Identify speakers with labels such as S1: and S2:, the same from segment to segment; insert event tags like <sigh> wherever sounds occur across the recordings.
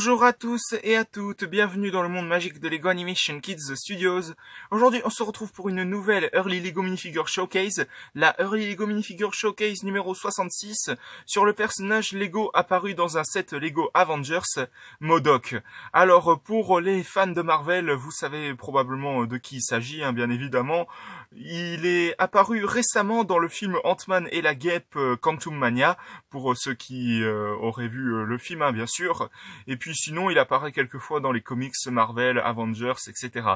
S1: Bonjour à tous et à toutes, bienvenue dans le monde magique de LEGO Animation Kids Studios. Aujourd'hui, on se retrouve pour une nouvelle Early LEGO Minifigure Showcase, la Early LEGO Minifigure Showcase numéro 66, sur le personnage LEGO apparu dans un set LEGO Avengers, MODOK. Alors, pour les fans de Marvel, vous savez probablement de qui il s'agit, hein, bien évidemment. Il est apparu récemment dans le film Ant-Man et la guêpe euh, Quantum Mania, pour euh, ceux qui euh, auraient vu le film, hein, bien sûr. Et puis, sinon, il apparaît quelquefois dans les comics Marvel, Avengers, etc.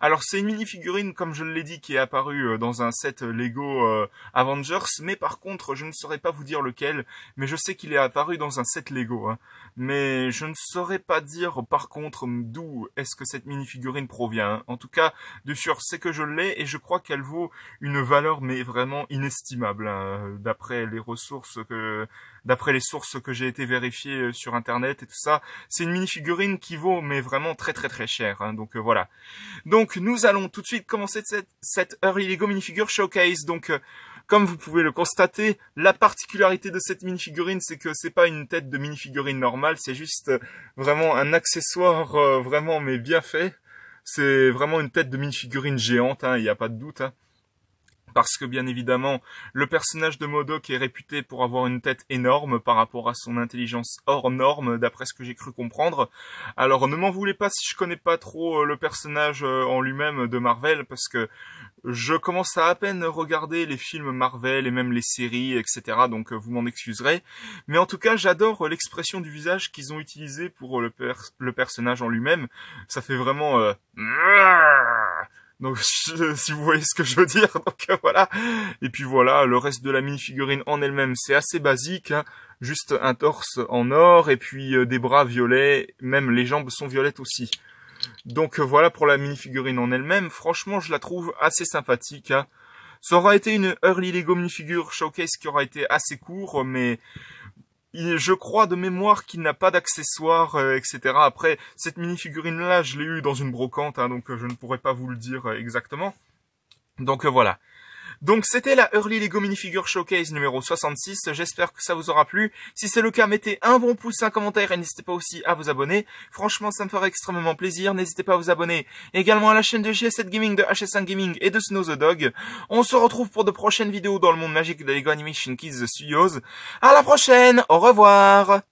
S1: Alors c'est une mini-figurine, comme je l'ai dit, qui est apparue euh, dans un set Lego euh, Avengers, mais par contre, je ne saurais pas vous dire lequel, mais je sais qu'il est apparu dans un set Lego. Hein. Mais je ne saurais pas dire, par contre, d'où est-ce que cette mini-figurine provient. Hein. En tout cas, de sûr, c'est que je l'ai, et je crois qu'elle vaut une valeur, mais vraiment inestimable, hein, d'après les ressources que d'après les sources que j'ai été vérifiées euh, sur internet et tout ça. C'est une mini figurine qui vaut mais vraiment très très très cher. Hein, donc euh, voilà. Donc nous allons tout de suite commencer cette, cette Early Lego minifigure showcase. Donc euh, comme vous pouvez le constater, la particularité de cette minifigurine, c'est que c'est pas une tête de minifigurine normale, c'est juste vraiment un accessoire vraiment mais bien fait. C'est vraiment une tête de minifigurine géante, hein, il hein, n'y a pas de doute. Hein parce que bien évidemment, le personnage de Modoc est réputé pour avoir une tête énorme par rapport à son intelligence hors norme, d'après ce que j'ai cru comprendre. Alors ne m'en voulez pas si je connais pas trop euh, le personnage euh, en lui-même de Marvel, parce que je commence à à peine regarder les films Marvel et même les séries, etc. Donc euh, vous m'en excuserez. Mais en tout cas, j'adore l'expression du visage qu'ils ont utilisé pour le, personnage en lui-même. Ça fait vraiment... Donc <laughs> si vous voyez ce que je veux dire, <laughs> donc euh, voilà. Et puis voilà, le reste de la minifigurine en elle-même, c'est assez basique, hein. juste un torse en or et puis euh, des bras violets, même les jambes sont violettes aussi. Donc euh, voilà pour la minifigurine en elle-même. Franchement, je la trouve assez sympathique. Hein. Ça aura été une early Lego minifigure showcase qui aura été assez court, mais je crois de mémoire qu'il n'a pas d'accessoires, euh, etc. Après, cette mini figurine là, je l'ai eu dans une brocante, hein, donc euh, je ne pourrais pas vous le dire euh, exactement. Donc voilà. Donc c'était la Early Lego Minifigure Showcase numéro 66, j'espère que ça vous aura plu. Si c'est le cas, mettez un bon pouce, un commentaire et n'hésitez pas aussi à vous abonner. Franchement, ça me ferait extrêmement plaisir, n'hésitez pas à vous abonner également à la chaîne de GS7 Gaming, de HS1 Gaming et de Snow the Dog. On se retrouve pour de prochaines vidéos dans le monde magique de Lego Animation Kids Studios. À la prochaine, au revoir